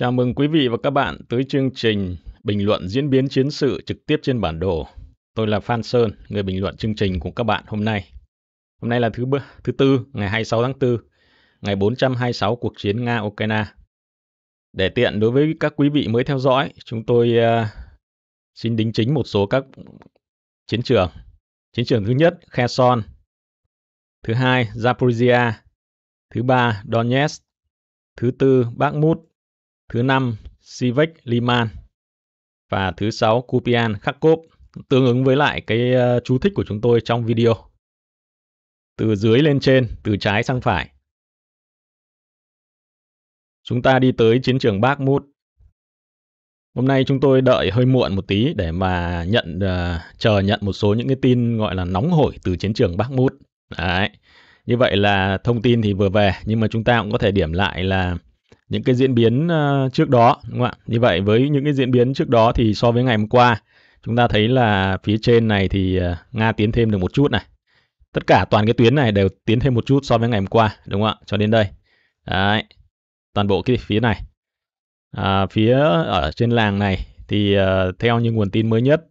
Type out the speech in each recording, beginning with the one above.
Chào mừng quý vị và các bạn tới chương trình bình luận diễn biến chiến sự trực tiếp trên bản đồ. Tôi là Phan Sơn, người bình luận chương trình của các bạn hôm nay. Hôm nay là thứ thứ tư, ngày 26 tháng 4, ngày 426 cuộc chiến Nga Ukraine. Để tiện đối với các quý vị mới theo dõi, chúng tôi uh, xin đính chính một số các chiến trường. Chiến trường thứ nhất Kherson, thứ hai Zaporizhia, thứ ba Donetsk, thứ tư Bakhmut thứ năm Civic Liman và thứ sáu Kupian Kharkov tương ứng với lại cái ờ, chú thích của chúng tôi trong video. Từ dưới lên trên, từ trái sang phải. Chúng ta đi tới chiến trường Bakhmut. Hôm nay chúng tôi đợi hơi muộn một tí để mà nhận uh, chờ nhận một số những cái tin gọi là nóng hổi từ chiến trường Bakhmut. Đấy. Như vậy là thông tin thì vừa về nhưng mà chúng ta cũng có thể điểm lại là những cái diễn biến ờ, trước đó đúng không ạ? Như vậy với những cái diễn biến trước đó thì so với ngày hôm qua chúng ta thấy là phía trên này thì ờ, Nga tiến thêm được một chút này. Tất cả toàn cái tuyến này đều tiến thêm một chút so với ngày hôm qua đúng không ạ? Cho đến đây. Đấy. Toàn bộ cái phía này. À, phía ở trên làng này thì uh, theo như nguồn tin mới nhất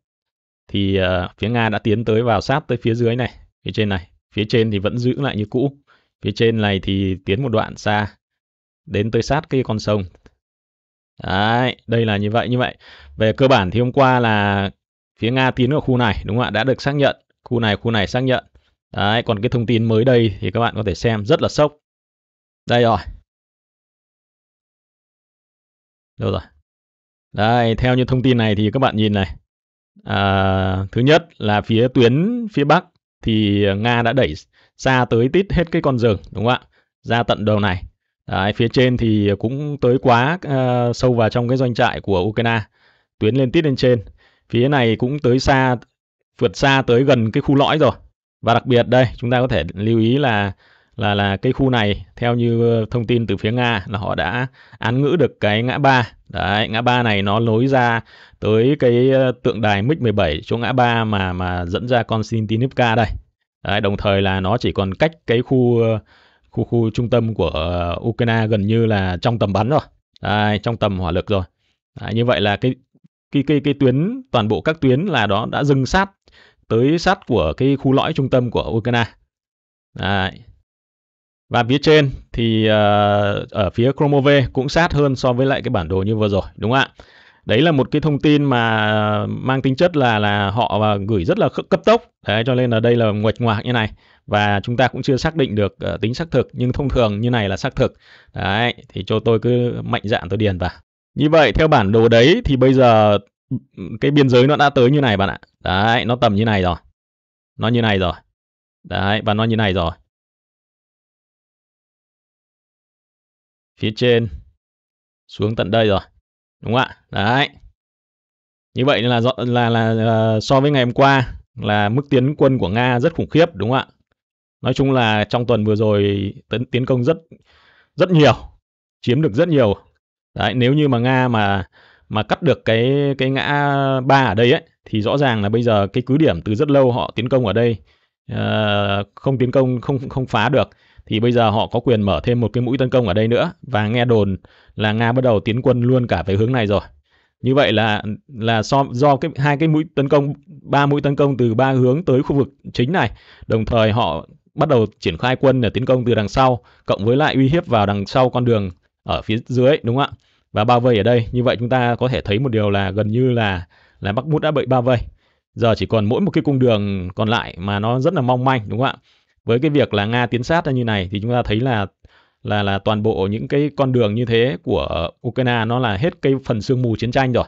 thì uh, phía Nga đã tiến tới vào sát tới phía dưới này, phía trên này. Phía trên thì vẫn giữ lại như cũ. Phía trên này thì tiến một đoạn xa đến tới sát cái con sông Đấy, đây là như vậy như vậy về cơ bản thì hôm qua là phía Nga tiến ở khu này đúng không ạ đã được xác nhận khu này khu này xác nhận Đấy, còn cái thông tin mới đây thì các bạn có thể xem rất là sốc đây rồi đâu rồi đây theo như thông tin này thì các bạn nhìn này à, thứ nhất là phía tuyến phía bắc thì Nga đã đẩy xa tới tít hết cái con rừng đúng không ạ ra tận đầu này Đấy, phía trên thì cũng tới quá uh, sâu vào trong cái doanh trại của Ukraine. Tuyến lên tít lên trên. Phía này cũng tới xa, vượt xa tới gần cái khu lõi rồi. Và đặc biệt đây, chúng ta có thể lưu ý là là là cái khu này theo như thông tin từ phía Nga là họ đã án ngữ được cái ngã ba. Đấy, ngã ba này nó lối ra tới cái ờ, tượng đài MiG-17 chỗ ngã ba mà mà dẫn ra Konstantinivka đây. Đấy, đồng thời là nó chỉ còn cách cái khu khu khu trung tâm của ờ, Ukraine gần như là trong tầm bắn rồi Đấy, trong tầm hỏa lực rồi Đấy, như vậy là cái cái cái cái tuyến toàn bộ các tuyến là đó đã dừng sát tới sát của cái khu lõi trung tâm của Ukraine Đấy. và phía trên thì uh, ở phía Kromove cũng sát hơn so với lại cái bản đồ như vừa rồi đúng không ạ đấy là một cái thông tin mà mang tính chất là là họ và ờ, gửi rất là cấp tốc đấy cho nên là đây là nguệch ngoạc như này và chúng ta cũng chưa xác định được uh, tính xác thực nhưng thông thường như này là xác thực đấy thì cho tôi cứ mạnh dạn tôi điền vào như vậy theo bản đồ đấy thì bây giờ cái biên giới nó đã tới như này bạn ạ đấy nó tầm như này rồi nó như này rồi đấy và nó như này rồi phía trên xuống tận đây rồi đúng không ạ đấy như vậy là là, là là so với ngày hôm qua là mức tiến quân của nga rất khủng khiếp đúng không ạ nói chung là trong tuần vừa rồi tấn tiến công rất rất nhiều chiếm được rất nhiều đấy nếu như mà nga mà mà cắt được cái cái ngã ba ở đây ấy thì rõ ràng là bây giờ cái cứ điểm từ rất lâu họ tiến công ở đây uh, không tiến công không không phá được thì bây giờ họ có quyền mở thêm một cái mũi tấn công ở đây nữa và nghe đồn là nga bắt đầu tiến quân luôn cả về hướng này rồi như vậy là là so do cái hai cái mũi tấn công ba mũi tấn công từ ba hướng tới khu vực chính này đồng thời họ bắt đầu triển khai quân để tiến công từ đằng sau, cộng với lại uy hiếp vào đằng sau con đường ở phía dưới đúng không ạ? Và bao vây ở đây, như vậy chúng ta có thể thấy một điều là gần như là là Bắc Mút đã bị bao vây. Giờ chỉ còn mỗi một cái cung đường còn lại mà nó rất là mong manh đúng không ạ? Với cái việc là Nga tiến sát ra như này thì chúng ta thấy là là là toàn bộ những cái con đường như thế của Ukraine nó là hết cái phần sương mù chiến tranh rồi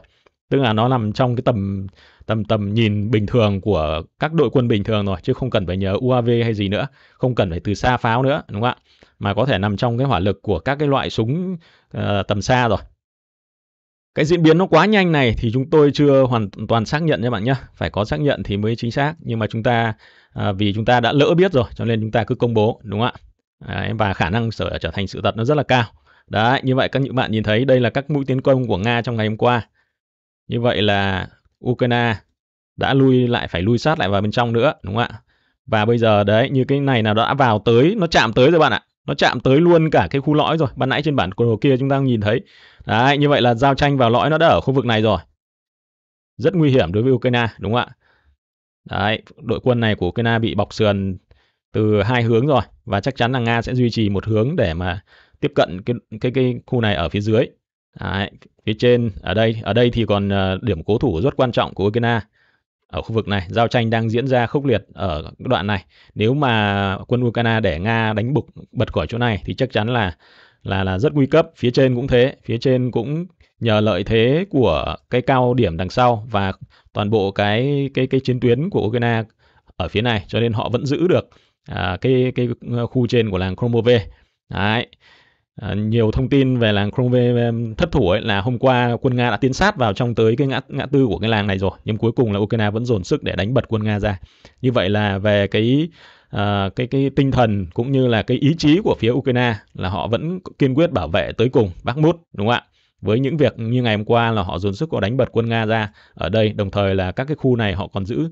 tức là nó nằm trong cái tầm tầm tầm nhìn bình thường của các đội quân bình thường rồi chứ không cần phải nhờ UAV hay gì nữa không cần phải từ xa pháo nữa đúng không ạ mà có thể nằm trong cái hỏa lực của các cái loại súng uh, tầm xa rồi cái diễn biến nó quá nhanh này thì chúng tôi chưa hoàn toàn xác nhận các bạn nhé phải có xác nhận thì mới chính xác nhưng mà chúng ta à, vì chúng ta đã lỡ biết rồi cho nên chúng ta cứ công bố đúng không ạ à, và khả năng sở trở thành sự thật nó rất là cao đấy như vậy các những bạn nhìn thấy đây là các mũi tiến công của nga trong ngày hôm qua như vậy là Ukraine đã lui lại phải lui sát lại vào bên trong nữa đúng không ạ? Và bây giờ đấy như cái này nào đã vào tới nó chạm tới rồi bạn ạ. Nó chạm tới luôn cả cái khu lõi rồi. Ban nãy trên bản đồ kia chúng ta nhìn thấy. Đấy, như vậy là giao tranh vào lõi nó đã ở khu vực này rồi. Rất nguy hiểm đối với Ukraine đúng không ạ? Đấy, đội quân này của Ukraine bị bọc sườn từ hai hướng rồi và chắc chắn là Nga sẽ duy trì một hướng để mà tiếp cận cái cái cái khu này ở phía dưới Đấy, phía trên ở đây ở đây thì còn ờ, điểm cố thủ rất quan trọng của Ukraine ở khu vực này giao tranh đang diễn ra khốc liệt ở đoạn này nếu mà quân Ukraine để Nga đánh bục bật khỏi chỗ này thì chắc chắn là là là rất nguy cấp phía trên cũng thế phía trên cũng nhờ lợi thế của cái cao điểm đằng sau và toàn bộ cái cái cái chiến tuyến của Ukraine ở phía này cho nên họ vẫn giữ được à, cái cái ờ, khu trên của làng Kromove. Đấy. Ờ, nhiều thông tin về làng Kromve thất thủ ấy là hôm qua quân Nga đã tiến sát vào trong tới cái ngã ngã tư của cái làng này rồi nhưng cuối cùng là Ukraine vẫn dồn sức để đánh bật quân Nga ra như vậy là về cái à, cái cái tinh thần cũng như là cái ý chí của phía Ukraine là họ vẫn kiên quyết bảo vệ tới cùng bắc Bakhmut đúng không ạ với những việc như ngày hôm qua là họ dồn sức họ đánh bật quân Nga ra ở đây đồng thời là các cái khu này họ còn giữ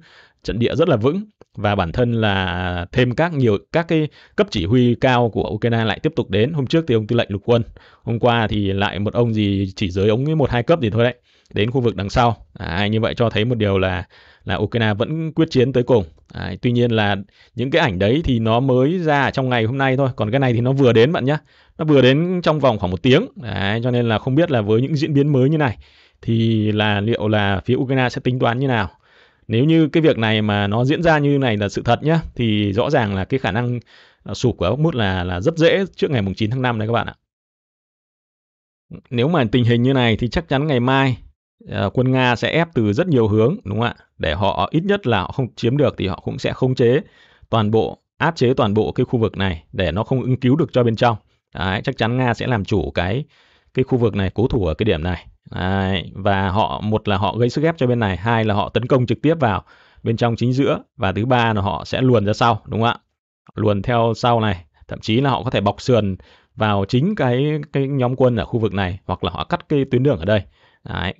trận địa rất là vững và bản thân là thêm các nhiều các cái cấp chỉ huy cao của Ukraine lại tiếp tục đến hôm trước thì ông tư lệnh lục quân hôm qua thì lại một ông gì chỉ dưới ông một hai cấp gì thôi đấy đến khu vực đằng sau à, như vậy cho thấy một điều là là Ukraine vẫn quyết chiến tới cùng à, tuy nhiên là những cái ảnh đấy thì nó mới ra trong ngày hôm nay thôi còn cái này thì nó vừa đến bạn nhé nó vừa đến trong vòng khoảng một tiếng à, cho nên là không biết là với những diễn biến mới như này thì là liệu là phía Ukraine sẽ tính toán như nào nếu như cái việc này mà nó diễn ra như này là sự thật nhá, thì rõ ràng là cái khả năng à, sụp của ốc mút là là rất dễ trước ngày mùng 9 tháng 5 đấy các bạn ạ. Nếu mà tình hình như này thì chắc chắn ngày mai à, quân Nga sẽ ép từ rất nhiều hướng đúng không ạ? Để họ ít nhất là họ không chiếm được thì họ cũng sẽ khống chế toàn bộ, áp chế toàn bộ cái khu vực này để nó không ứng cứu được cho bên trong. Đấy, chắc chắn Nga sẽ làm chủ cái cái khu vực này, cố thủ ở cái điểm này Đấy, và họ một là họ gây sức ép cho bên này, hai là họ tấn công trực tiếp vào bên trong chính giữa và thứ ba là họ sẽ luồn ra sau đúng không ạ? Luồn theo sau này, thậm chí là họ có thể bọc sườn vào chính cái cái nhóm quân ở khu vực này hoặc là họ cắt cái tuyến đường ở đây. Đấy.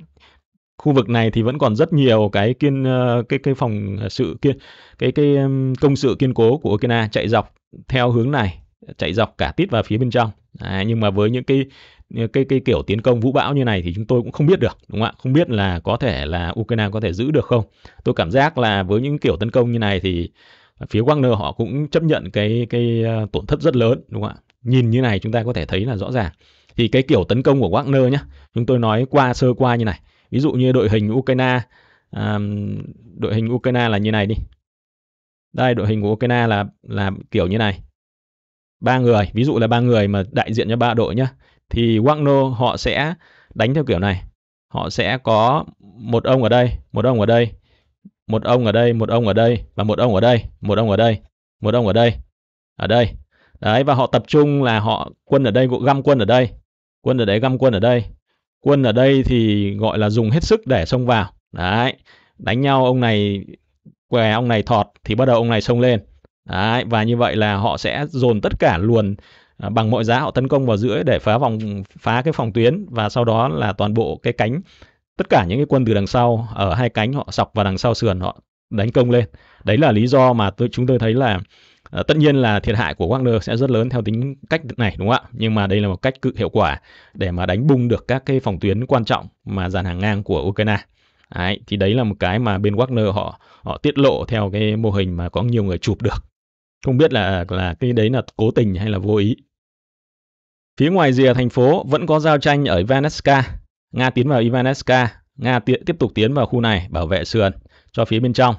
Khu vực này thì vẫn còn rất nhiều cái kiên ờ, cái cái phòng sự kiên cái cái công sự kiên cố của Ukraine chạy dọc theo hướng này, chạy dọc cả tít vào phía bên trong. Đấy, nhưng mà với những cái cái cái kiểu tiến công vũ bão như này thì chúng tôi cũng không biết được đúng không ạ không biết là có thể là Ukraine có thể giữ được không tôi cảm giác là với những kiểu tấn công như này thì phía Wagner họ cũng chấp nhận cái cái ờ, tổn thất rất lớn đúng không ạ nhìn như này chúng ta có thể thấy là rõ ràng thì cái kiểu tấn công của Wagner nhé chúng tôi nói qua sơ qua như này ví dụ như đội hình Ukraine đội hình Ukraine là như này đi đây đội hình của Ukraine là là kiểu như này ba người ví dụ là ba người mà đại diện cho ba đội nhá thì Wagner họ sẽ đánh theo kiểu này họ sẽ có một ông ở đây một ông ở đây một ông ở đây một ông ở đây và một ông ở đây một ông ở đây một ông ở đây ở đây đấy và họ tập trung là họ quân ở đây găm quân ở đây quân ở đấy găm quân ở đây quân ở đây thì gọi là dùng hết sức để xông vào đấy đánh nhau ông này què ông này thọt thì bắt đầu ông này xông lên đấy và như vậy là họ sẽ dồn tất cả luồn À, bằng mọi giá họ tấn công vào giữa để phá vòng phá cái phòng tuyến và sau đó là toàn bộ cái cánh tất cả những cái quân từ đằng sau ở hai cánh họ sọc vào đằng sau sườn họ đánh công lên đấy là lý do mà tôi chúng tôi thấy là à, tất nhiên là thiệt hại của Wagner sẽ rất lớn theo tính cách này đúng không ạ nhưng mà đây là một cách cự hiệu quả để mà đánh bung được các cái phòng tuyến quan trọng mà dàn hàng ngang của Ukraine Đấy, thì đấy là một cái mà bên Wagner họ họ tiết lộ theo cái mô hình mà có nhiều người chụp được. Không biết là là cái đấy là cố tình hay là vô ý. Phía ngoài rìa thành phố vẫn có giao tranh ở Ivanetska. Nga tiến vào Ivanetska, Nga tiếp tục tiến vào khu này bảo vệ sườn cho phía bên trong.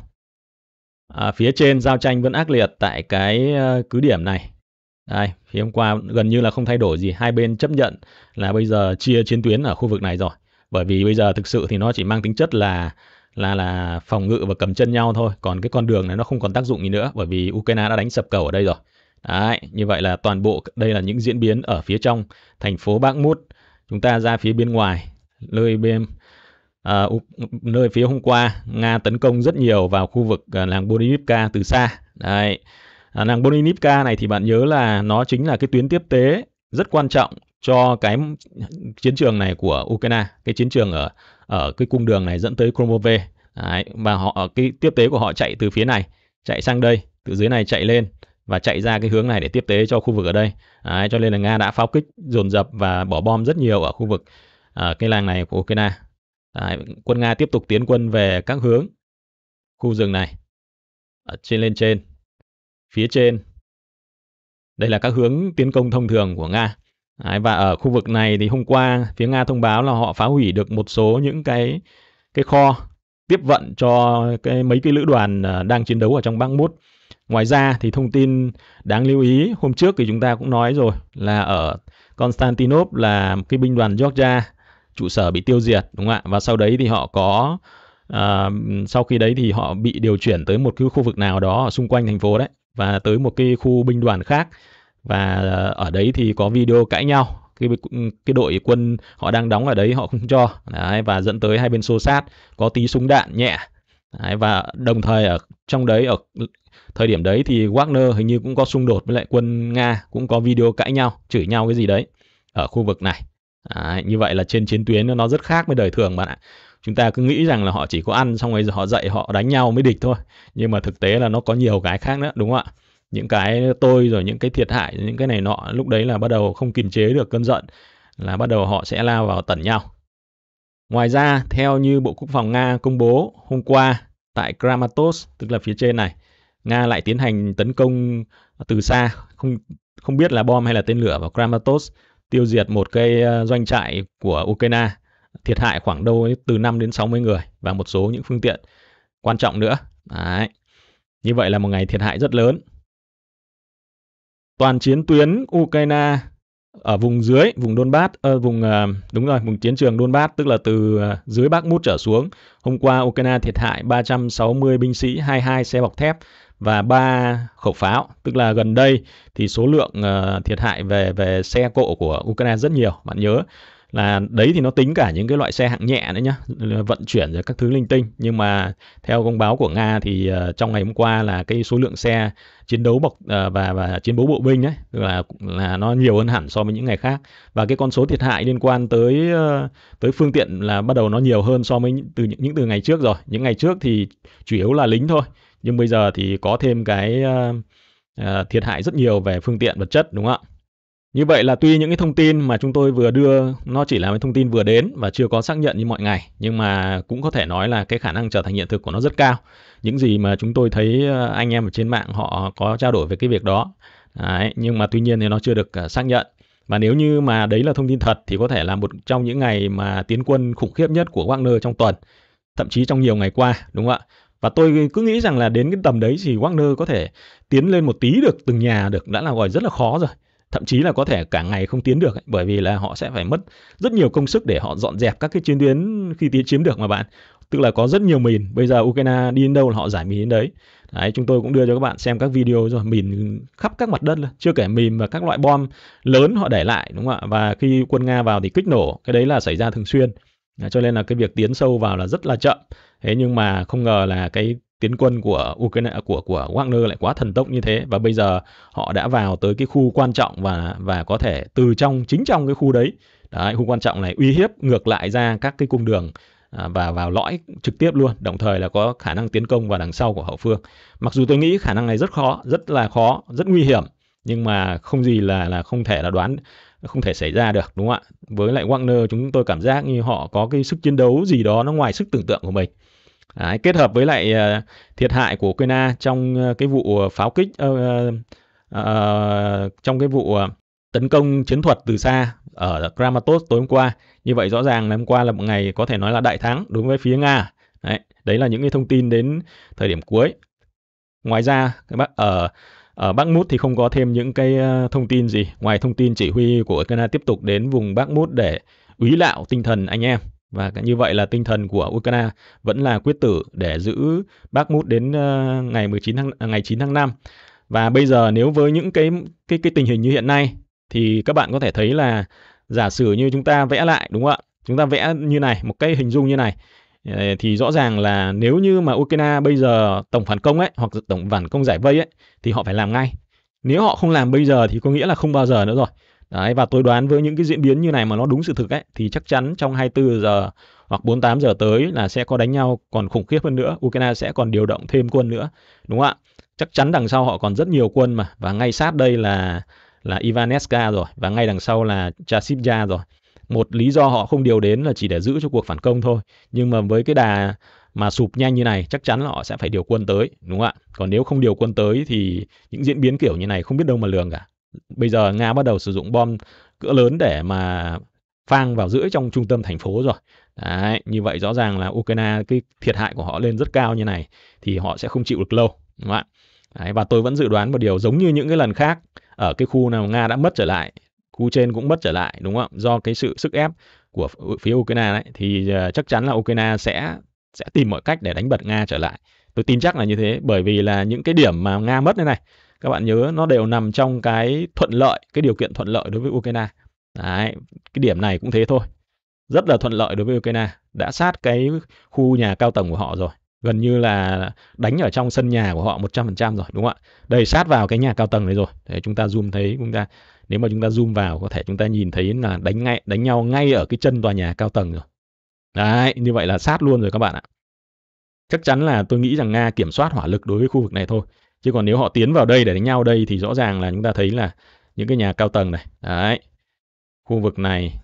À, phía trên giao tranh vẫn ác liệt tại cái ờ, cứ điểm này. Đây, phía hôm qua gần như là không thay đổi gì, hai bên chấp nhận là bây giờ chia chiến tuyến ở khu vực này rồi. Bởi vì bây giờ thực sự thì nó chỉ mang tính chất là là là phòng ngự và cầm chân nhau thôi, còn cái con đường này nó không còn tác dụng gì nữa bởi vì Ukraine đã đánh sập cầu ở đây rồi. Đấy, như vậy là toàn bộ đây là những diễn biến ở phía trong thành phố Bác Mút. Chúng ta ra phía bên ngoài, nơi bên à, nơi phía hôm qua Nga tấn công rất nhiều vào khu vực à, làng Bonivka từ xa. Đấy. À, làng Bonivka này thì bạn nhớ là nó chính là cái tuyến tiếp tế rất quan trọng cho cái chiến trường này của Ukraine, cái chiến trường ở ở cái cung đường này dẫn tới Kromove. Đấy, và họ cái tiếp tế của họ chạy từ phía này, chạy sang đây, từ dưới này chạy lên và chạy ra cái hướng này để tiếp tế cho khu vực ở đây. Đấy, cho nên là Nga đã pháo kích dồn dập và bỏ bom rất nhiều ở khu vực ở à, cái làng này của Ukraine. Đấy, quân Nga tiếp tục tiến quân về các hướng khu rừng này. Ở trên lên trên, phía trên. Đây là các hướng tiến công thông thường của Nga. Đấy, và ở khu vực này thì hôm qua phía Nga thông báo là họ phá hủy được một số những cái cái kho tiếp vận cho cái mấy cái lữ đoàn à, đang chiến đấu ở trong Bắc Mút Ngoài ra thì thông tin đáng lưu ý hôm trước thì chúng ta cũng nói rồi là ở Constantinople là cái binh đoàn Georgia trụ sở bị tiêu diệt đúng không ạ? Và sau đấy thì họ có à, sau khi đấy thì họ bị điều chuyển tới một cái khu vực nào đó ở xung quanh thành phố đấy và tới một cái khu binh đoàn khác và ờ, ở đấy thì có video cãi nhau cái cái đội quân họ đang đóng ở đấy họ không cho đấy, và dẫn tới hai bên xô sát có tí súng đạn nhẹ Đấy, và đồng thời ở trong đấy ở thời điểm đấy thì Wagner hình như cũng có xung đột với lại quân Nga cũng có video cãi nhau chửi nhau cái gì đấy ở khu vực này đấy, như vậy là trên chiến tuyến nó rất khác với đời thường bạn ạ chúng ta cứ nghĩ rằng là họ chỉ có ăn xong rồi họ dậy họ đánh nhau mới địch thôi nhưng mà thực tế là nó có nhiều cái khác nữa đúng không ạ những cái tôi rồi những cái thiệt hại những cái này nọ lúc đấy là bắt đầu không kiềm chế được cơn giận là bắt đầu họ sẽ lao vào tẩn nhau Ngoài ra, theo như Bộ Quốc phòng Nga công bố hôm qua tại Kramatorsk, tức là phía trên này, Nga lại tiến hành tấn công từ xa, không không biết là bom hay là tên lửa vào Kramatorsk, tiêu diệt một cây ờ, doanh trại của Ukraine, thiệt hại khoảng đâu từ 5 đến 60 người và một số những phương tiện quan trọng nữa. Đấy. Như vậy là một ngày thiệt hại rất lớn. Toàn chiến tuyến Ukraine ở vùng dưới vùng Donbass à, ờ, vùng à, đúng rồi vùng chiến trường Donbass tức là từ à, dưới Bắc Mút trở xuống hôm qua Ukraine thiệt hại 360 binh sĩ 22 xe bọc thép và ba khẩu pháo tức là gần đây thì số lượng uh, thiệt hại về về xe cộ của Ukraine rất nhiều bạn nhớ là đấy thì nó tính cả những cái loại xe hạng nhẹ nữa nhá vận chuyển rồi các thứ linh tinh nhưng mà theo công báo của nga thì uh, trong ngày hôm qua là cái số lượng xe chiến đấu bọc uh, và và chiến đấu bộ binh ấy là là nó nhiều hơn hẳn so với những ngày khác và cái con số thiệt hại liên quan tới uh, tới phương tiện là bắt đầu nó nhiều hơn so với từ những, những từ ngày trước rồi những ngày trước thì chủ yếu là lính thôi nhưng bây giờ thì có thêm cái uh, uh, thiệt hại rất nhiều về phương tiện vật chất đúng không ạ như vậy là tuy những cái thông tin mà chúng tôi vừa đưa nó chỉ là cái thông tin vừa đến và chưa có xác nhận như mọi ngày, nhưng mà cũng có thể nói là cái khả năng trở thành hiện thực của nó rất cao. Những gì mà chúng tôi thấy ờ, anh em ở trên mạng họ có trao đổi về cái việc đó. Đấy, nhưng mà tuy nhiên thì nó chưa được ờ, xác nhận. Và nếu như mà đấy là thông tin thật thì có thể là một trong những ngày mà tiến quân khủng khiếp nhất của Wagner trong tuần, thậm chí trong nhiều ngày qua, đúng không ạ? Và tôi cứ nghĩ rằng là đến cái tầm đấy thì Wagner có thể tiến lên một tí được từng nhà được đã là gọi rất là khó rồi thậm chí là có thể cả ngày không tiến được ấy, bởi vì là họ sẽ phải mất rất nhiều công sức để họ dọn dẹp các cái chiến tuyến khi tiến chiếm được mà bạn tức là có rất nhiều mìn bây giờ ukraine đi đến đâu là họ giải mìn đến đấy Đấy, chúng tôi cũng đưa cho các bạn xem các video rồi mìn khắp các mặt đất chưa kể mìn và các loại bom lớn họ để lại đúng không ạ và khi quân nga vào thì kích nổ cái đấy là xảy ra thường xuyên cho nên là cái việc tiến sâu vào là rất là chậm thế nhưng mà không ngờ là cái tiến quân của Ukraine của của Wagner lại quá thần tốc như thế và bây giờ họ đã vào tới cái khu quan trọng và và có thể từ trong chính trong cái khu đấy đấy khu quan trọng này uy hiếp ngược lại ra các cái cung đường à, và vào lõi trực tiếp luôn đồng thời là có khả năng tiến công vào đằng sau của hậu phương mặc dù tôi nghĩ khả năng này rất khó rất là khó rất nguy hiểm nhưng mà không gì là là không thể là đoán không thể xảy ra được đúng không ạ với lại Wagner chúng tôi cảm giác như họ có cái sức chiến đấu gì đó nó ngoài sức tưởng tượng của mình Đấy, kết hợp với lại uh, thiệt hại của Ukraine trong uh, cái vụ ờ, pháo kích uh, uh, trong cái vụ tấn công chiến thuật từ xa ở Kramatorsk tối hôm qua. Như vậy rõ ràng là hôm qua là một ngày có thể nói là đại thắng đối với phía Nga. Đấy, đấy là những cái thông tin đến thời điểm cuối. Ngoài ra bác ở ở Bắc Mút thì không có thêm những cái thông tin gì ngoài thông tin chỉ huy của Ukraine tiếp tục đến vùng Bắc Mút để úy lạo tinh thần anh em. Và như vậy là tinh thần của Ukraine vẫn là quyết tử để giữ Bakhmut đến ờ, ngày 19 tháng à, ngày 9 tháng 5. Và bây giờ nếu với những cái cái cái tình hình như hiện nay thì các bạn có thể thấy là giả sử như chúng ta vẽ lại đúng không ạ? Chúng ta vẽ như này, một cái hình dung như này ờ, thì rõ ràng là nếu như mà Ukraine bây giờ tổng phản công ấy hoặc tổng phản công giải vây ấy thì họ phải làm ngay. Nếu họ không làm bây giờ thì có nghĩa là không bao giờ nữa rồi. Đấy, và tôi đoán với những cái diễn biến như này mà nó đúng sự thực ấy thì chắc chắn trong 24 giờ hoặc 48 giờ tới là sẽ có đánh nhau còn khủng khiếp hơn nữa, Ukraine sẽ còn điều động thêm quân nữa, đúng không ạ? Chắc chắn đằng sau họ còn rất nhiều quân mà và ngay sát đây là là Ivanetska rồi và ngay đằng sau là chasipja rồi. Một lý do họ không điều đến là chỉ để giữ cho cuộc phản công thôi, nhưng mà với cái đà mà sụp nhanh như này chắc chắn là họ sẽ phải điều quân tới, đúng không ạ? Còn nếu không điều quân tới thì những diễn biến kiểu như này không biết đâu mà lường cả bây giờ Nga bắt đầu sử dụng bom cỡ lớn để mà phang vào giữa trong trung tâm thành phố rồi. Đấy, như vậy rõ ràng là Ukraine cái thiệt hại của họ lên rất cao như này thì họ sẽ không chịu được lâu, đúng không ạ? Đấy, và tôi vẫn dự đoán một điều giống như những cái lần khác ở cái khu nào Nga đã mất trở lại, khu trên cũng mất trở lại đúng không ạ? Do cái sự sức ép của phía Ukraine đấy thì ờ, chắc chắn là Ukraine sẽ sẽ tìm mọi cách để đánh bật Nga trở lại. Tôi tin chắc là như thế bởi vì là những cái điểm mà Nga mất thế này các bạn nhớ nó đều nằm trong cái thuận lợi cái điều kiện thuận lợi đối với Ukraine Đấy, cái điểm này cũng thế thôi rất là thuận lợi đối với Ukraine đã sát cái khu nhà cao tầng của họ rồi gần như là đánh ở trong sân nhà của họ 100% rồi đúng không ạ đây sát vào cái nhà cao tầng này rồi thế chúng ta zoom thấy chúng ta nếu mà chúng ta zoom vào có thể chúng ta nhìn thấy là đánh ngay đánh nhau ngay ở cái chân tòa nhà cao tầng rồi đấy như vậy là sát luôn rồi các bạn ạ chắc chắn là tôi nghĩ rằng nga kiểm soát hỏa lực đối với khu vực này thôi chứ còn nếu họ tiến vào đây để đánh nhau đây thì rõ ràng là chúng ta thấy là những cái nhà cao tầng này đấy khu vực này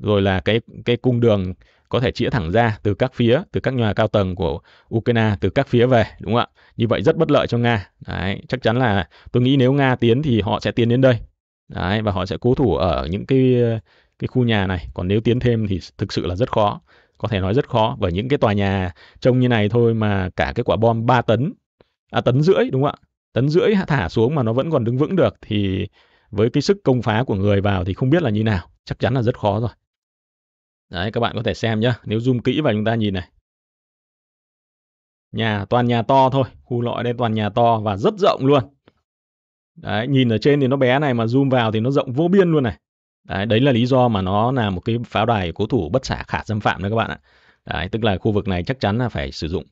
rồi là cái cái cung đường có thể chĩa thẳng ra từ các phía từ các nhà cao tầng của Ukraine từ các phía về đúng không ạ như vậy rất bất lợi cho Nga đấy chắc chắn là tôi nghĩ nếu Nga tiến thì họ sẽ tiến đến đây đấy và họ sẽ cố thủ ở những cái cái khu nhà này còn nếu tiến thêm thì thực sự là rất khó có thể nói rất khó bởi những cái tòa nhà trông như này thôi mà cả cái quả bom 3 tấn à, tấn rưỡi đúng không ạ tấn rưỡi thả xuống mà nó vẫn còn đứng vững được thì với cái sức công phá của người vào thì không biết là như nào chắc chắn là rất khó rồi đấy các bạn có thể xem nhá, nếu zoom kỹ vào chúng ta nhìn này nhà toàn nhà to thôi khu lõi đây toàn nhà to và rất rộng luôn đấy nhìn ở trên thì nó bé này mà zoom vào thì nó rộng vô biên luôn này đấy đấy là lý do mà nó là một cái pháo đài cố thủ bất xả khả xâm phạm đấy các bạn ạ đấy tức là khu vực này chắc chắn là phải sử dụng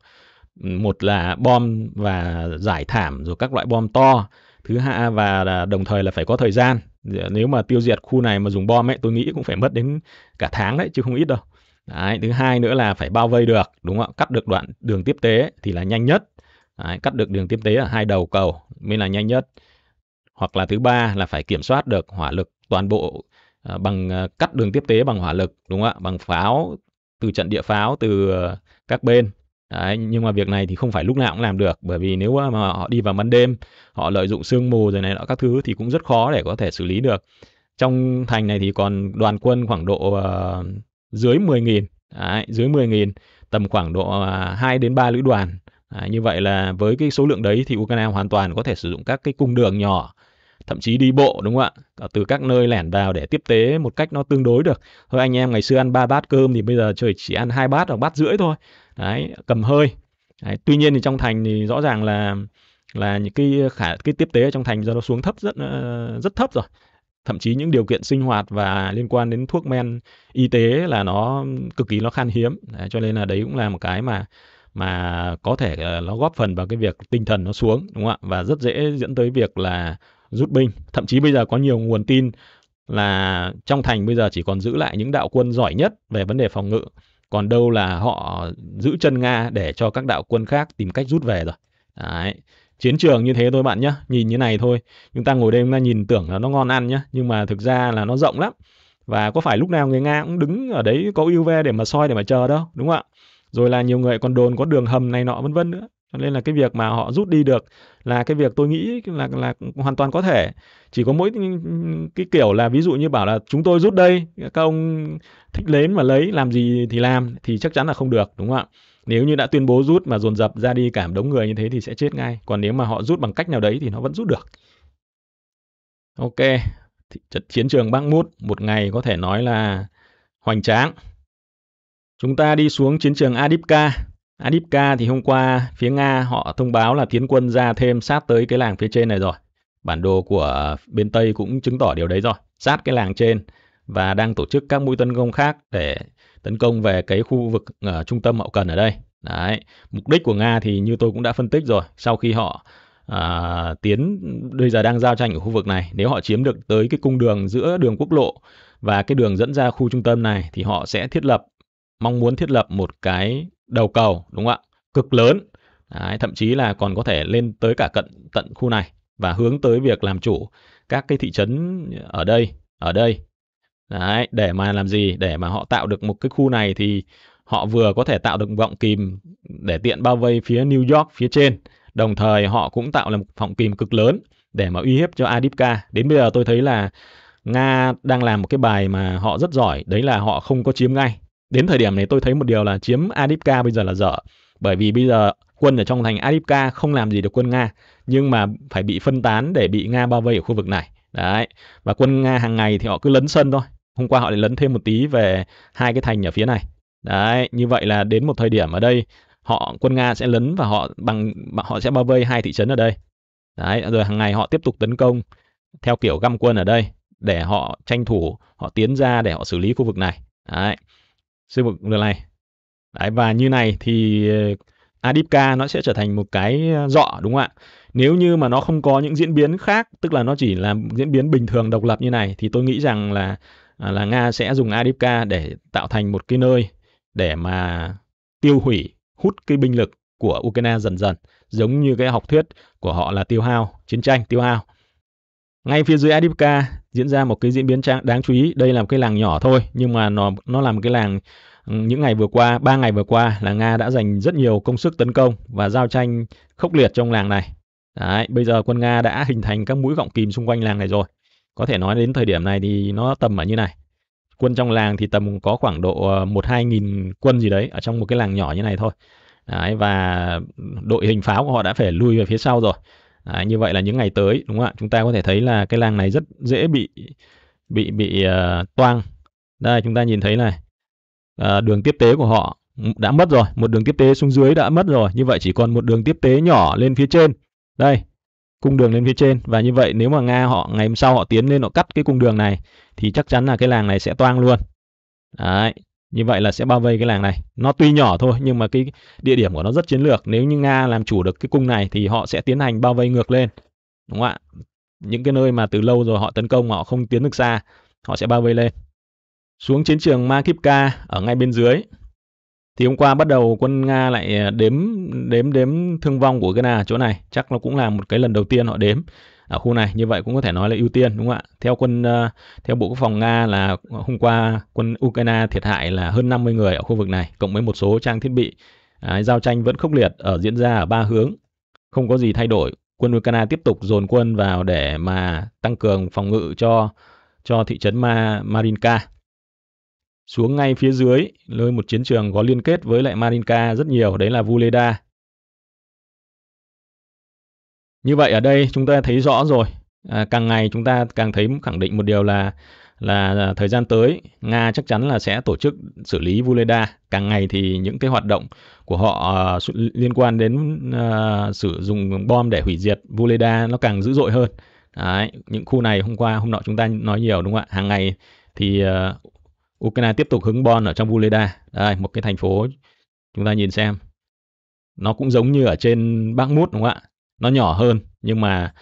một là bom và giải thảm rồi các loại bom to thứ hai và đồng thời là phải có thời gian nếu mà tiêu diệt khu này mà dùng bom ấy tôi nghĩ cũng phải mất đến cả tháng đấy chứ không ít đâu đấy, thứ hai nữa là phải bao vây được đúng không ạ cắt được đoạn đường tiếp tế thì là nhanh nhất đấy, cắt được đường tiếp tế ở hai đầu cầu mới là nhanh nhất hoặc là thứ ba là phải kiểm soát được hỏa lực toàn bộ ờ, bằng ờ, cắt đường tiếp tế bằng hỏa lực đúng không ạ bằng pháo từ trận địa pháo từ ờ, các bên Đấy, nhưng mà việc này thì không phải lúc nào cũng làm được bởi vì nếu mà họ đi vào ban đêm họ lợi dụng sương mù rồi này đó các thứ thì cũng rất khó để có thể xử lý được trong thành này thì còn đoàn quân khoảng độ uh, dưới 10.000 Đấy, dưới 10.000 tầm khoảng độ uh, ờ, 2 đến 3 lữ đoàn Đấy, như vậy là với cái số lượng đấy thì Ukraine hoàn toàn có thể sử dụng các cái cung đường nhỏ thậm chí đi bộ đúng không ạ từ các nơi lẻn vào để tiếp tế một cách nó tương đối được thôi anh em ngày xưa ăn ba bát cơm thì bây giờ trời chỉ ăn hai bát hoặc bát rưỡi thôi đấy, cầm hơi đấy, tuy nhiên thì trong thành thì rõ ràng là là những cái khả cái tiếp tế ở trong thành giờ nó xuống thấp rất ờ, rất thấp rồi thậm chí những điều kiện sinh hoạt và liên quan đến thuốc men y tế là nó cực kỳ nó khan hiếm đấy, cho nên là đấy cũng là một cái mà mà có thể ờ, nó góp phần vào cái việc tinh thần nó xuống đúng không ạ và rất dễ dẫn tới việc là rút binh thậm chí bây giờ có nhiều nguồn tin là trong thành bây giờ chỉ còn giữ lại những đạo quân giỏi nhất về vấn đề phòng ngự còn đâu là họ giữ chân Nga để cho các đạo quân khác tìm cách rút về rồi. Đấy. Chiến trường như thế thôi bạn nhé, nhìn như này thôi. Chúng ta ngồi đây chúng ta nhìn tưởng là nó ngon ăn nhé, nhưng mà thực ra là nó rộng lắm. Và có phải lúc nào người Nga cũng đứng ở đấy có UV để mà soi để mà chờ đâu, đúng không ạ? Rồi là nhiều người còn đồn có đường hầm này nọ vân vân nữa nên là cái việc mà họ rút đi được là cái việc tôi nghĩ là là hoàn toàn có thể chỉ có mỗi cái kiểu là ví dụ như bảo là chúng tôi rút đây các ông thích lấy mà lấy làm gì thì làm thì chắc chắn là không được đúng không ạ nếu như đã tuyên bố rút mà dồn dập ra đi cả đống người như thế thì sẽ chết ngay còn nếu mà họ rút bằng cách nào đấy thì nó vẫn rút được ok trận chiến trường băng Mút một ngày có thể nói là hoành tráng chúng ta đi xuống chiến trường Adipka Adipka thì hôm qua phía Nga họ thông báo là tiến quân ra thêm sát tới cái làng phía trên này rồi. Bản đồ của bên Tây cũng chứng tỏ điều đấy rồi, sát cái làng trên và đang tổ chức các mũi tấn công khác để tấn công về cái khu vực uh, trung tâm hậu cần ở đây. Đấy, mục đích của Nga thì như tôi cũng đã phân tích rồi, sau khi họ à, tiến bây giờ đang giao tranh ở khu vực này nếu họ chiếm được tới cái cung đường giữa đường quốc lộ và cái đường dẫn ra khu trung tâm này thì họ sẽ thiết lập mong muốn thiết lập một cái đầu cầu đúng không ạ? Cực lớn. Đấy, thậm chí là còn có thể lên tới cả cận tận khu này và hướng tới việc làm chủ các cái thị trấn ở đây, ở đây. Đấy, để mà làm gì? Để mà họ tạo được một cái khu này thì họ vừa có thể tạo được vọng kìm để tiện bao vây phía New York phía trên, đồng thời họ cũng tạo là một vọng kìm cực lớn để mà uy hiếp cho Adipka. Đến bây giờ tôi thấy là Nga đang làm một cái bài mà họ rất giỏi, đấy là họ không có chiếm ngay đến thời điểm này tôi thấy một điều là chiếm Adipka bây giờ là dở bởi vì bây giờ quân ở trong thành Adipka không làm gì được quân Nga nhưng mà phải bị phân tán để bị Nga bao vây ở khu vực này đấy và quân Nga hàng ngày thì họ cứ lấn sân thôi hôm qua họ lại lấn thêm một tí về hai cái thành ở phía này đấy như vậy là đến một thời điểm ở đây họ quân Nga sẽ lấn và họ bằng họ sẽ bao vây hai thị trấn ở đây đấy rồi hàng ngày họ tiếp tục tấn công theo kiểu găm quân ở đây để họ tranh thủ họ tiến ra để họ xử lý khu vực này đấy siêu mực lần này Đấy, và như này thì ờ, Adipka nó sẽ trở thành một cái ờ, dọ đúng không ạ? Nếu như mà nó không có những diễn biến khác, tức là nó chỉ là diễn biến bình thường độc lập như này thì tôi nghĩ rằng là à, là Nga sẽ dùng Adipka để tạo thành một cái nơi để mà tiêu hủy, hút cái binh lực của Ukraine dần dần, giống như cái học thuyết của họ là tiêu hao, chiến tranh tiêu hao. Ngay phía dưới Adipka diễn ra một cái diễn biến đáng chú ý. Đây là một cái làng nhỏ thôi nhưng mà nó nó là một cái làng ừ, những ngày vừa qua, ba ngày vừa qua là Nga đã dành rất nhiều công sức tấn công và giao tranh khốc liệt trong làng này. Đấy, bây giờ quân Nga đã hình thành các mũi gọng kìm xung quanh làng này rồi. Có thể nói đến thời điểm này thì nó tầm ở như này. Quân trong làng thì tầm có khoảng độ 1-2 ờ, nghìn quân gì đấy ở trong một cái làng nhỏ như này thôi. Đấy, và đội hình pháo của họ đã phải lùi về phía sau rồi à, như vậy là những ngày tới đúng không ạ chúng ta có thể thấy là cái làng này rất dễ bị bị bị uh, toang đây chúng ta nhìn thấy này uh, đường tiếp tế của họ đã mất rồi một đường tiếp tế xuống dưới đã mất rồi như vậy chỉ còn một đường tiếp tế nhỏ lên phía trên đây cung đường lên phía trên và như vậy nếu mà nga họ ngày hôm sau họ tiến lên họ cắt cái cung đường này thì chắc chắn là cái làng này sẽ toang luôn đấy như vậy là sẽ bao vây cái làng này. Nó tuy nhỏ thôi nhưng mà cái địa điểm của nó rất chiến lược. Nếu như Nga làm chủ được cái cung này thì họ sẽ tiến hành bao vây ngược lên. Đúng không ạ? Những cái nơi mà từ lâu rồi họ tấn công mà họ không tiến được xa, họ sẽ bao vây lên. Xuống chiến trường Makivka ở ngay bên dưới. Thì hôm qua bắt đầu quân Nga lại ờ, đếm đếm đếm thương vong của cái nào chỗ này, chắc nó cũng là một cái lần đầu tiên họ đếm ở khu này như vậy cũng có thể nói là ưu tiên đúng không ạ theo quân ờ, theo bộ quốc phòng nga là hôm qua quân ukraine thiệt hại là hơn 50 người ở khu vực này cộng với một số trang thiết bị à, giao tranh vẫn khốc liệt ở diễn ra ở ba hướng không có gì thay đổi quân ukraine tiếp tục dồn quân vào để mà tăng cường phòng ngự cho cho thị trấn Ma, marinka xuống ngay phía dưới nơi một chiến trường có liên kết với lại marinka rất nhiều đấy là vuleda như vậy ở đây chúng ta thấy rõ rồi, à, càng ngày chúng ta càng thấy khẳng định một điều là là thời gian tới Nga chắc chắn là sẽ tổ chức xử lý Vuleda càng ngày thì những cái hoạt động của họ uh, liên quan đến uh, sử dụng bom để hủy diệt Vuleda nó càng dữ dội hơn Đấy, những khu này hôm qua hôm nọ chúng ta nói nhiều đúng không ạ hàng ngày thì uh, Ukraine tiếp tục hứng bom ở trong Vuleda đây một cái thành phố chúng ta nhìn xem nó cũng giống như ở trên Bắc Mút đúng không ạ nó nhỏ hơn nhưng mà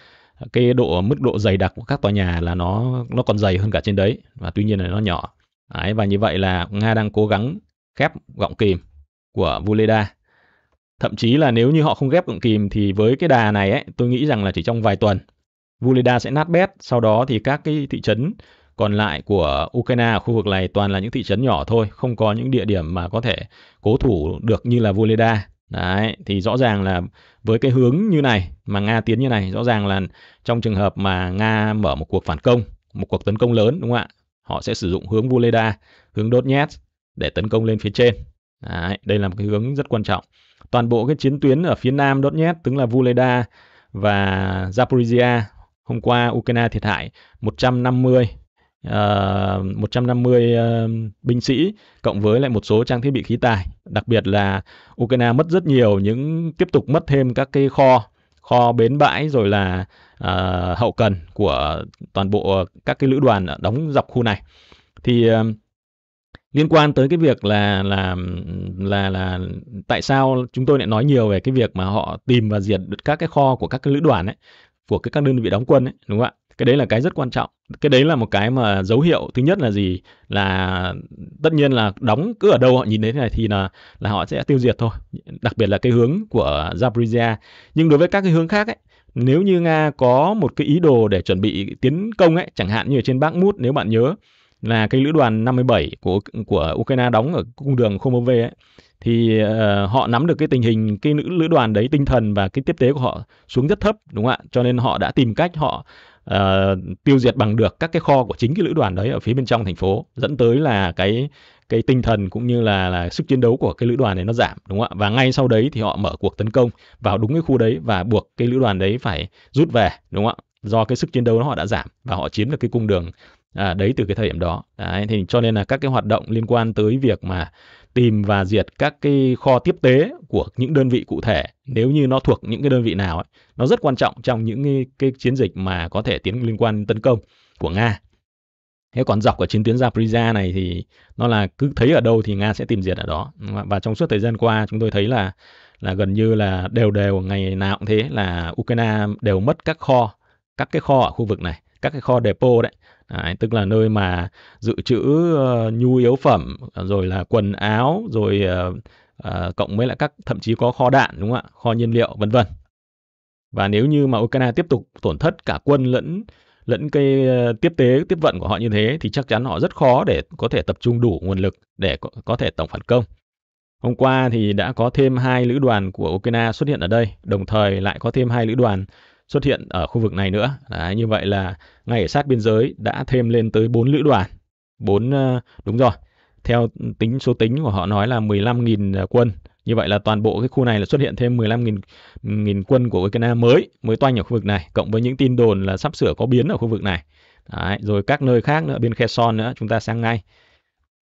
cái độ mức độ dày đặc của các tòa nhà là nó nó còn dày hơn cả trên đấy và tuy nhiên là nó nhỏ đấy, và như vậy là nga đang cố gắng ghép gọng kìm của Vuleda thậm chí là nếu như họ không ghép gọng kìm thì với cái đà này ấy tôi nghĩ rằng là chỉ trong vài tuần Vuleda sẽ nát bét sau đó thì các cái thị trấn còn lại của Ukraine ở khu vực này toàn là những thị trấn nhỏ thôi, không có những địa điểm mà có thể cố thủ được như là Voleda. Đấy, thì rõ ràng là với cái hướng như này mà Nga tiến như này, rõ ràng là trong trường hợp mà Nga mở một cuộc phản công, một cuộc tấn công lớn đúng không ạ? Họ sẽ sử dụng hướng Vuleda, hướng Donetsk để tấn công lên phía trên. Đấy, đây là một cái hướng rất quan trọng. Toàn bộ cái chiến tuyến ở phía nam Donetsk, tức là Vuleda và Zaporizhia, hôm qua Ukraine thiệt hại 150 uh, 150 uh, binh sĩ cộng với lại một số trang thiết bị khí tài. Đặc biệt là Ukraine mất rất nhiều những tiếp tục mất thêm các cái kho kho bến bãi rồi là uh, hậu cần của toàn bộ các cái lữ đoàn đóng dọc khu này. Thì uh, liên quan tới cái việc là là là là tại sao chúng tôi lại nói nhiều về cái việc mà họ tìm và diệt các cái kho của các cái lữ đoàn ấy của cái các đơn vị đóng quân ấy đúng không ạ cái đấy là cái rất quan trọng cái đấy là một cái mà dấu hiệu thứ nhất là gì là tất nhiên là đóng cứ ở đâu họ nhìn thấy thế này thì là là họ sẽ tiêu diệt thôi đặc biệt là cái hướng của Zaporizhia nhưng đối với các cái hướng khác ấy nếu như Nga có một cái ý đồ để chuẩn bị tiến công ấy chẳng hạn như ở trên Bắc Mút nếu bạn nhớ là cái lữ đoàn 57 của của Ukraine đóng ở cung đường Khomov ấy thì uh, họ nắm được cái tình hình cái nữ lữ đoàn đấy tinh thần và cái tiếp tế của họ xuống rất thấp đúng không ạ cho nên họ đã tìm cách họ uh, tiêu diệt bằng được các cái kho của chính cái lữ đoàn đấy ở phía bên trong thành phố dẫn tới là cái cái tinh thần cũng như là là sức chiến đấu của cái lữ đoàn này nó giảm đúng không ạ và ngay sau đấy thì họ mở cuộc tấn công vào đúng cái khu đấy và buộc cái lữ đoàn đấy phải rút về đúng không ạ do cái sức chiến đấu nó họ đã giảm và họ chiếm được cái cung đường à, đấy từ cái thời điểm đó đấy, thì cho nên là các cái hoạt động liên quan tới việc mà tìm và diệt các cái kho tiếp tế của những đơn vị cụ thể nếu như nó thuộc những cái đơn vị nào ấy, nó rất quan trọng trong những cái, cái chiến dịch mà có thể tiến liên quan tấn công của nga thế còn dọc ở chiến tuyến Zaporizhia này thì nó là cứ thấy ở đâu thì nga sẽ tìm diệt ở đó và trong suốt thời gian qua chúng tôi thấy là là gần như là đều đều ngày nào cũng thế là ukraine đều mất các kho các cái kho ở khu vực này các cái kho depot đấy Đấy, tức là nơi mà dự trữ uh, nhu yếu phẩm rồi là quần áo rồi uh, uh, cộng với lại các thậm chí có kho đạn đúng không ạ kho nhiên liệu vân vân và nếu như mà Ukraine tiếp tục tổn thất cả quân lẫn lẫn cái tiếp tế tiếp vận của họ như thế thì chắc chắn họ rất khó để có thể tập trung đủ nguồn lực để có, có thể tổng phản công Hôm qua thì đã có thêm hai lữ đoàn của Ukraine xuất hiện ở đây, đồng thời lại có thêm hai lữ đoàn xuất hiện ở khu vực này nữa. Đấy, như vậy là ngay ở sát biên giới đã thêm lên tới 4 lữ đoàn. 4 ờ, đúng rồi. Theo tính số tính của họ nói là 15.000 ờ, quân. Như vậy là toàn bộ cái khu này là xuất hiện thêm 15.000 quân của Ukraine mới mới toanh ở khu vực này cộng với những tin đồn là sắp sửa có biến ở khu vực này. Đấy, rồi các nơi khác nữa bên Kherson nữa chúng ta sang ngay.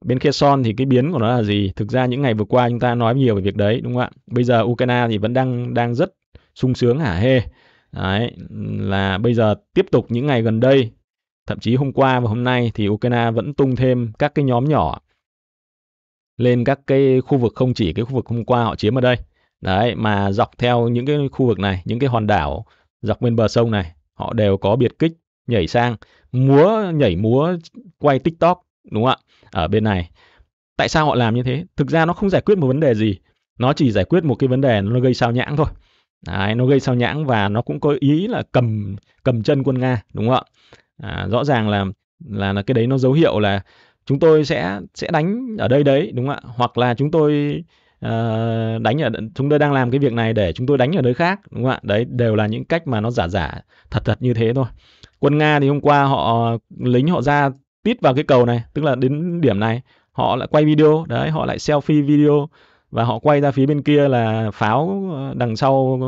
Bên Kherson thì cái biến của nó là gì? Thực ra những ngày vừa qua chúng ta nói nhiều về việc đấy đúng không ạ? Bây giờ Ukraine thì vẫn đang đang rất sung sướng hả hê Đấy, là bây giờ tiếp tục những ngày gần đây, thậm chí hôm qua và hôm nay thì Ukraine vẫn tung thêm các cái nhóm nhỏ lên các cái khu vực không chỉ cái khu vực hôm qua họ chiếm ở đây. Đấy, mà dọc theo những cái khu vực này, những cái hòn đảo dọc bên bờ sông này, họ đều có biệt kích nhảy sang múa nhảy múa quay TikTok đúng không ạ? Ở bên này. Tại sao họ làm như thế? Thực ra nó không giải quyết một vấn đề gì, nó chỉ giải quyết một cái vấn đề nó gây sao nhãng thôi. Đấy, nó gây sao nhãng và nó cũng có ý là cầm cầm chân quân Nga đúng không ạ? À, rõ ràng là là là cái đấy nó dấu hiệu là chúng tôi sẽ sẽ đánh ở đây đấy đúng không ạ? Hoặc là chúng tôi uh, đánh ở chúng tôi đang làm cái việc này để chúng tôi đánh ở nơi khác đúng không ạ? Đấy đều là những cách mà nó giả giả thật thật như thế thôi. Quân Nga thì hôm qua họ lính họ ra tít vào cái cầu này, tức là đến điểm này, họ lại quay video, đấy, họ lại selfie video và họ quay ra phía bên kia là pháo ờ, đằng sau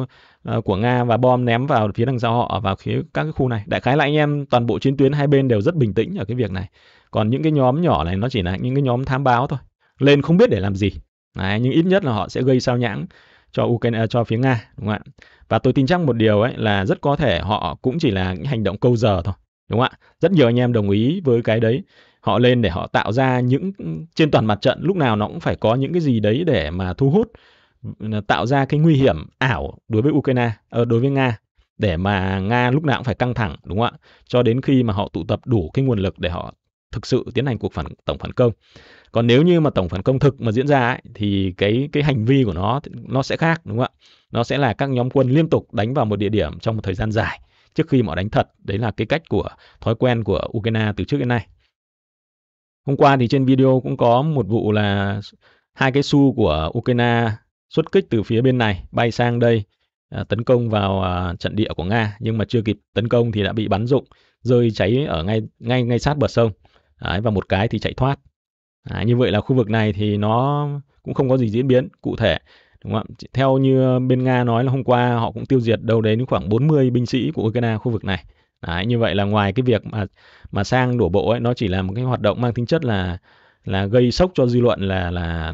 ờ, của Nga và bom ném vào phía đằng sau họ vào phía các cái khu này. Đại khái là anh em toàn bộ chiến tuyến hai bên đều rất bình tĩnh ở cái việc này. Còn những cái nhóm nhỏ này nó chỉ là những cái nhóm thám báo thôi. Lên không biết để làm gì. Đấy, nhưng ít nhất là họ sẽ gây sao nhãng cho Ukraine ờ, cho phía Nga đúng không ạ? Và tôi tin chắc một điều ấy là rất có thể họ cũng chỉ là những hành động câu giờ thôi đúng không ạ? Rất nhiều anh em đồng ý với cái đấy họ lên để họ tạo ra những trên toàn mặt trận lúc nào nó cũng phải có những cái gì đấy để mà thu hút tạo ra cái nguy hiểm ảo đối với Ukraine ờ, đối với Nga để mà Nga lúc nào cũng phải căng thẳng đúng không ạ cho đến khi mà họ tụ tập đủ cái nguồn lực để họ thực sự tiến hành cuộc phản tổng phản công còn nếu như mà tổng phản công thực mà diễn ra ấy, thì cái cái hành vi của nó nó sẽ khác đúng không ạ nó sẽ là các nhóm quân liên tục đánh vào một địa điểm trong một thời gian dài trước khi mà họ đánh thật đấy là cái cách của thói quen của Ukraine từ trước đến nay Hôm qua thì trên video cũng có một vụ là hai cái su của Ukraine xuất kích từ phía bên này bay sang đây à, tấn công vào à, trận địa của Nga nhưng mà chưa kịp tấn công thì đã bị bắn rụng rơi cháy ở ngay ngay ngay sát bờ sông Đấy, và một cái thì chạy thoát à, như vậy là khu vực này thì nó cũng không có gì diễn biến cụ thể đúng không ạ theo như bên Nga nói là hôm qua họ cũng tiêu diệt đâu đấy đến khoảng 40 binh sĩ của Ukraine khu vực này Đấy, như vậy là ngoài cái việc mà mà sang đổ bộ ấy nó chỉ là một cái hoạt động mang tính chất là là gây sốc cho dư luận là là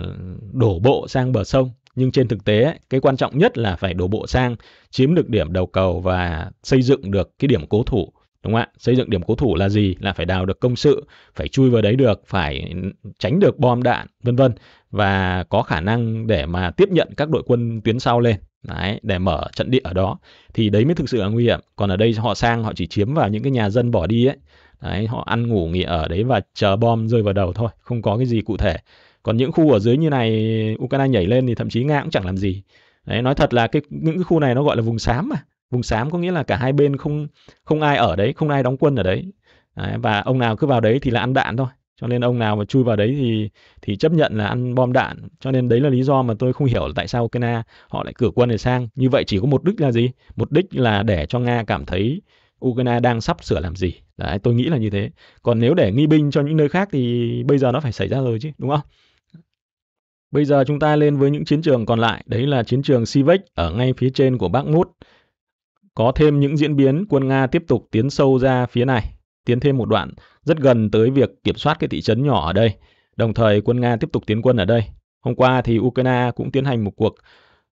đổ bộ sang bờ sông nhưng trên thực tế ấy, cái quan trọng nhất là phải đổ bộ sang chiếm được điểm đầu cầu và xây dựng được cái điểm cố thủ đúng không ạ xây dựng điểm cố thủ là gì là phải đào được công sự phải chui vào đấy được phải tránh được bom đạn vân vân và có khả năng để mà tiếp nhận các đội quân tuyến sau lên Đấy, để mở trận địa ở đó thì đấy mới thực sự là nguy hiểm. Còn ở đây họ sang họ chỉ chiếm vào những cái nhà dân bỏ đi ấy. Đấy, họ ăn ngủ nghỉ ở đấy và chờ bom rơi vào đầu thôi, không có cái gì cụ thể. Còn những khu ở dưới như này Ukraine nhảy lên thì thậm chí Nga cũng chẳng làm gì. Đấy, nói thật là cái những cái khu này nó gọi là vùng xám mà. Vùng xám có nghĩa là cả hai bên không không ai ở đấy, không ai đóng quân ở đấy. đấy và ông nào cứ vào đấy thì là ăn đạn thôi cho nên ông nào mà chui vào đấy thì thì chấp nhận là ăn bom đạn cho nên đấy là lý do mà tôi không hiểu là tại sao Ukraine họ lại cử quân để sang như vậy chỉ có mục đích là gì mục đích là để cho Nga cảm thấy Ukraine đang sắp sửa làm gì đấy tôi nghĩ là như thế còn nếu để nghi binh cho những nơi khác thì bây giờ nó phải xảy ra rồi chứ đúng không Bây giờ chúng ta lên với những chiến trường còn lại, đấy là chiến trường Sivek ở ngay phía trên của Bắc Mút. Có thêm những diễn biến quân Nga tiếp tục tiến sâu ra phía này tiến thêm một đoạn rất gần tới việc kiểm soát cái thị trấn nhỏ ở đây. Đồng thời quân Nga tiếp tục tiến quân ở đây. Hôm qua thì Ukraine cũng tiến hành một cuộc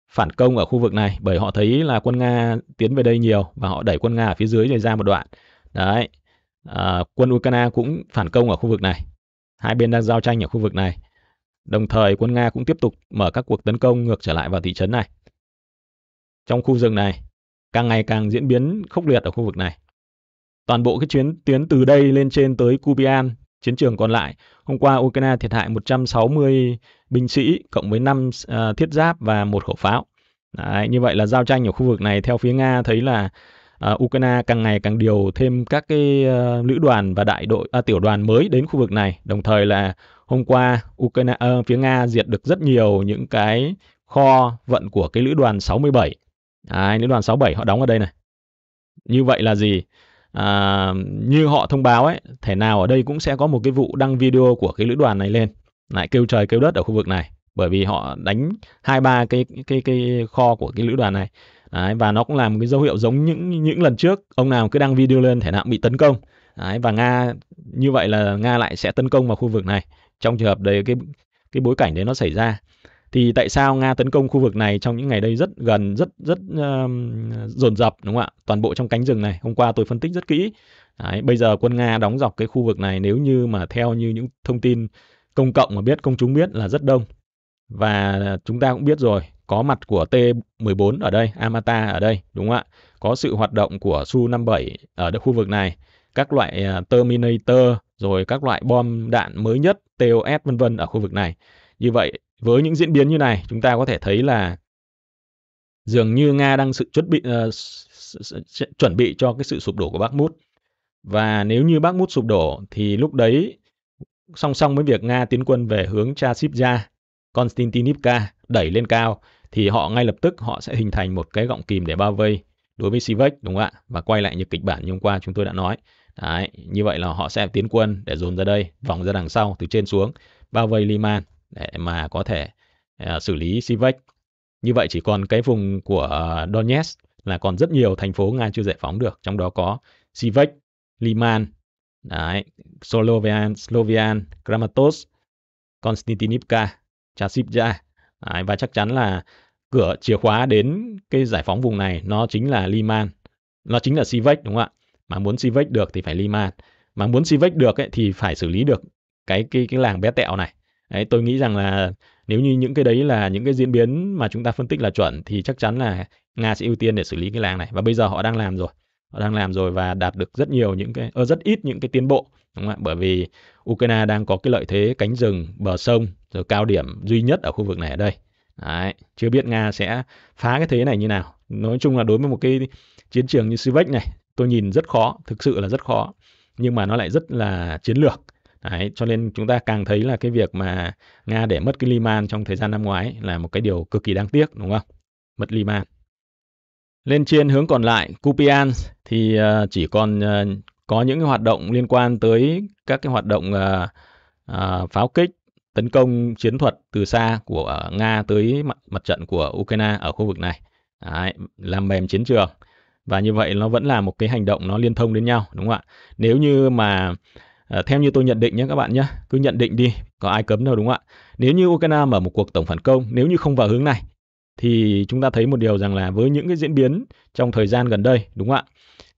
phản công ở khu vực này bởi họ thấy là quân Nga tiến về đây nhiều và họ đẩy quân Nga ở phía dưới này ra một đoạn. Đấy. À, quân Ukraine cũng phản công ở khu vực này. Hai bên đang giao tranh ở khu vực này. Đồng thời quân Nga cũng tiếp tục mở các cuộc tấn công ngược trở lại vào thị trấn này. Trong khu rừng này, càng ngày càng diễn biến khốc liệt ở khu vực này. Toàn bộ cái chuyến tuyến từ đây lên trên tới Kubian, chiến trường còn lại, hôm qua Ukraine thiệt hại 160 binh sĩ cộng với 5 uh, à, thiết giáp và một khẩu pháo. Đấy, như vậy là giao tranh ở khu vực này theo phía Nga thấy là uh, Ukraine càng ngày càng điều thêm các cái uh, lữ đoàn và đại đội uh, tiểu đoàn mới đến khu vực này. Đồng thời là hôm qua Ukraine uh, phía Nga diệt được rất nhiều những cái kho vận của cái lữ đoàn 67. Đấy, lữ đoàn 67 họ đóng ở đây này. Như vậy là gì? à, như họ thông báo ấy thể nào ở đây cũng sẽ có một cái vụ đăng video của cái lữ đoàn này lên lại kêu trời kêu đất ở khu vực này bởi vì họ đánh hai ba cái cái cái kho của cái lữ đoàn này Đấy, và nó cũng làm một cái dấu hiệu giống những những lần trước ông nào cứ đăng video lên thể nào bị tấn công Đấy, và nga như vậy là nga lại sẽ tấn công vào khu vực này trong trường hợp đấy cái cái bối cảnh đấy nó xảy ra thì tại sao Nga tấn công khu vực này trong những ngày đây rất gần rất rất um, dồn uh, dập đúng không ạ toàn bộ trong cánh rừng này hôm qua tôi phân tích rất kỹ Đấy, bây giờ quân Nga đóng dọc cái khu vực này nếu như mà theo như những thông tin công cộng mà biết công chúng biết là rất đông và chúng ta cũng biết rồi có mặt của T14 ở đây Amata ở đây đúng không ạ có sự hoạt động của Su-57 ở khu vực này các loại à, Terminator rồi các loại bom đạn mới nhất TOS vân vân ở khu vực này như vậy với những diễn biến như này, chúng ta có thể thấy là dường như Nga đang sự chuẩn bị uh, chuẩn bị cho cái sự sụp đổ của bắc Bakhmut. Và nếu như bắc Bakhmut sụp đổ thì lúc đấy song song với việc Nga tiến quân về hướng Chasiv-Gia, Konstantinivka đẩy lên cao thì họ ngay lập tức họ sẽ hình thành một cái gọng kìm để bao vây đối với Sivek đúng không ạ? Và quay lại như kịch bản như hôm qua chúng tôi đã nói. Đấy, như vậy là họ sẽ tiến quân để dồn ra đây, vòng ra đằng sau từ trên xuống, bao vây Liman để mà có thể à, xử lý Sivek. Như vậy chỉ còn cái vùng của Donetsk là còn rất nhiều thành phố Nga chưa giải phóng được, trong đó có Sivek, Liman, đấy, Solovian, Slovian, Kramatorsk, Konstantinivka, Chasivya. Đấy, và chắc chắn là cửa chìa khóa đến cái giải phóng vùng này nó chính là Liman. Nó chính là Sivek đúng không ạ? Mà muốn Sivek được thì phải Liman. Mà muốn Sivek được ấy, thì phải xử lý được cái cái cái làng bé tẹo này đấy tôi nghĩ rằng là nếu như những cái đấy là những cái diễn biến mà chúng ta phân tích là chuẩn thì chắc chắn là nga sẽ ưu tiên để xử lý cái làng này và bây giờ họ đang làm rồi họ đang làm rồi và đạt được rất nhiều những cái ờ, rất ít những cái tiến bộ đúng không ạ bởi vì ukraine đang có cái lợi thế cánh rừng bờ sông rồi cao điểm duy nhất ở khu vực này ở đây Đấy, chưa biết Nga sẽ phá cái thế này như nào. Nói chung là đối với một cái chiến trường như Sivek này, tôi nhìn rất khó, thực sự là rất khó. Nhưng mà nó lại rất là chiến lược. Đấy, cho nên chúng ta càng thấy là cái việc mà Nga để mất cái Liman trong thời gian năm ngoái là một cái điều cực kỳ đáng tiếc đúng không? Mất Liman. Lên trên hướng còn lại, Kupiansk thì ờ, chỉ còn ờ, có những cái hoạt động liên quan tới các cái hoạt động ờ, pháo kích, tấn công chiến thuật từ xa của Nga tới mặt, mặt trận của Ukraine ở khu vực này. Đấy, làm mềm chiến trường. Và như vậy nó vẫn là một cái hành động nó liên thông đến nhau đúng không ạ? Nếu như mà Ờ, theo như tôi nhận định nhé các bạn nhé, cứ nhận định đi, có ai cấm đâu đúng không ạ? Nếu như Ukraine mở một cuộc tổng phản công, nếu như không vào hướng này, thì chúng ta thấy một điều rằng là với những cái diễn biến trong thời gian gần đây, đúng không ạ?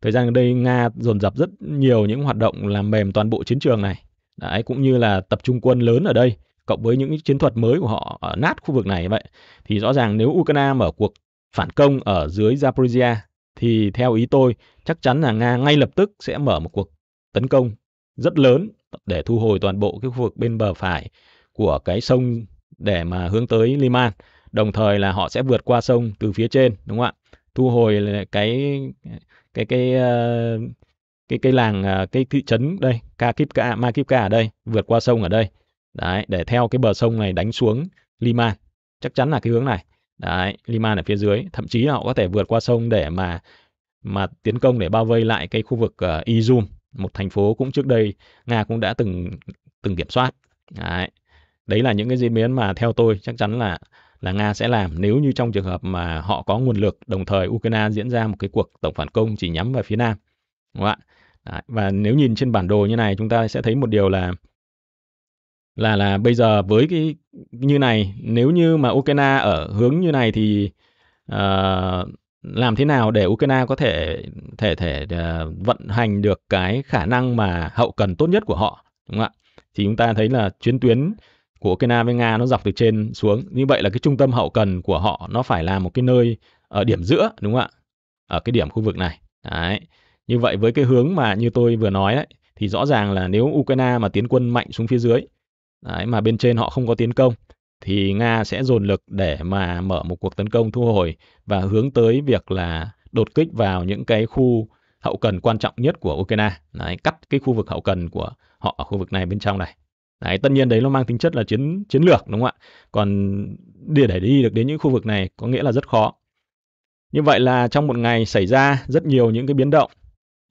Thời gian gần đây Nga dồn dập rất nhiều những hoạt động làm mềm toàn bộ chiến trường này, đấy cũng như là tập trung quân lớn ở đây, cộng với những chiến thuật mới của họ ở nát khu vực này vậy, thì rõ ràng nếu Ukraine mở cuộc phản công ở dưới Zaporizhia thì theo ý tôi chắc chắn là Nga ngay lập tức sẽ mở một cuộc tấn công rất lớn để thu hồi toàn bộ cái khu vực bên bờ phải của cái sông để mà hướng tới Liman. Đồng thời là họ sẽ vượt qua sông từ phía trên đúng không ạ? Thu hồi cái cái cái ờ, cái cái làng ờ, cái thị trấn đây, Kakipka, Makipka ở đây, vượt qua sông ở đây. Đấy, để theo cái bờ sông này đánh xuống Liman. Chắc chắn là cái hướng này. Đấy, Liman ở phía dưới, thậm chí là họ có thể vượt qua sông để mà mà tiến công để bao vây lại cái khu vực uh, Izum một thành phố cũng trước đây Nga cũng đã từng từng kiểm soát. Đấy. Đấy là những cái diễn biến mà theo tôi chắc chắn là là Nga sẽ làm nếu như trong trường hợp mà họ có nguồn lực đồng thời Ukraine diễn ra một cái cuộc tổng phản công chỉ nhắm vào phía Nam. Đúng không ạ? Đấy. Và nếu nhìn trên bản đồ như này chúng ta sẽ thấy một điều là là là bây giờ với cái như này nếu như mà Ukraine ở hướng như này thì uh, làm thế nào để Ukraine có thể thể thể uh, vận hành được cái khả năng mà hậu cần tốt nhất của họ đúng không ạ? Thì chúng ta thấy là chuyến tuyến của Ukraine với Nga nó dọc từ trên xuống như vậy là cái trung tâm hậu cần của họ nó phải là một cái nơi ở điểm giữa đúng không ạ? Ở cái điểm khu vực này. Đấy. Như vậy với cái hướng mà như tôi vừa nói đấy thì rõ ràng là nếu Ukraine mà tiến quân mạnh xuống phía dưới đấy, mà bên trên họ không có tiến công thì Nga sẽ dồn lực để mà mở một cuộc tấn công thu hồi và hướng tới việc là đột kích vào những cái khu hậu cần quan trọng nhất của Ukraine, đấy, cắt cái khu vực hậu cần của họ ở khu vực này bên trong này. Đấy, tất nhiên đấy nó mang tính chất là chiến chiến lược đúng không ạ? Còn để để đi được đến những khu vực này có nghĩa là rất khó. Như vậy là trong một ngày xảy ra rất nhiều những cái biến động.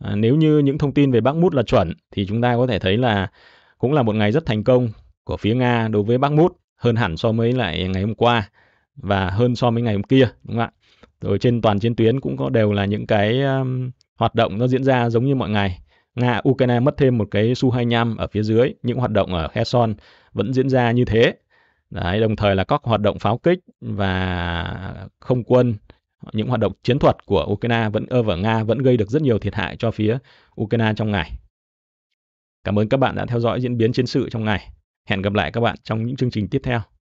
À, nếu như những thông tin về Bắc Mút là chuẩn thì chúng ta có thể thấy là cũng là một ngày rất thành công của phía Nga đối với Bắc Mút hơn hẳn so với lại ngày hôm qua và hơn so với ngày hôm kia đúng không ạ rồi trên toàn chiến tuyến cũng có đều là những cái um, hoạt động nó diễn ra giống như mọi ngày nga ukraine mất thêm một cái su 25 ở phía dưới những hoạt động ở kherson vẫn diễn ra như thế Đấy, đồng thời là các hoạt động pháo kích và không quân những hoạt động chiến thuật của Ukraine vẫn ơ vở Nga vẫn gây được rất nhiều thiệt hại cho phía Ukraine trong ngày. Cảm ơn các bạn đã theo dõi diễn biến chiến sự trong ngày. Hẹn gặp lại các bạn trong những chương trình tiếp theo.